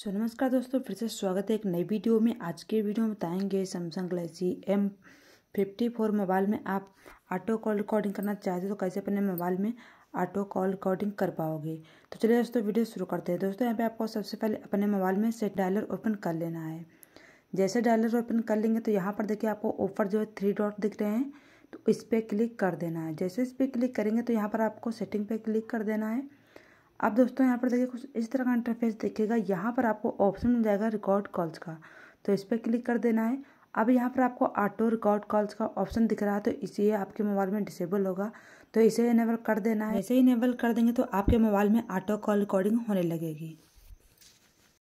सो नमस्कार दोस्तों फिर से स्वागत है एक नई वीडियो में आज के वीडियो में बताएंगे Samsung Galaxy M fifty four mobile में आप ऑटो कॉल रिकॉर्डिंग करना चाहते हो तो कैसे अपने मोबाइल में ऑटो कॉल रिकॉर्डिंग कर पाओगे तो चलिए दोस्तों वीडियो शुरू करते हैं दोस्तों यहाँ पे आपको सबसे पहले अपने मोबाइल में से डायलर ओपन कर लेना है जैसे डायलर ओपन कर लेंगे तो यहाँ पर देखिए आपको ऑफर जो है थ्री डॉट दिख रहे हैं तो इस पर क्लिक कर देना है जैसे इस पर क्लिक करेंगे तो यहाँ पर आपको सेटिंग पर क्लिक कर देना है अब दोस्तों यहाँ पर देखिए कुछ इस तरह का इंटरफेस दिखेगा यहाँ पर आपको ऑप्शन मिल जाएगा रिकॉर्ड कॉल्स का तो इस पर क्लिक कर देना है अब यहाँ पर आपको ऑटो रिकॉर्ड कॉल्स का ऑप्शन दिख रहा है तो इसे आपके मोबाइल में डिसेबल होगा तो इसे इनेबल कर देना है इसे इनेबल कर देंगे तो आपके मोबाइल में ऑटो कॉल रिकॉर्डिंग होने लगेगी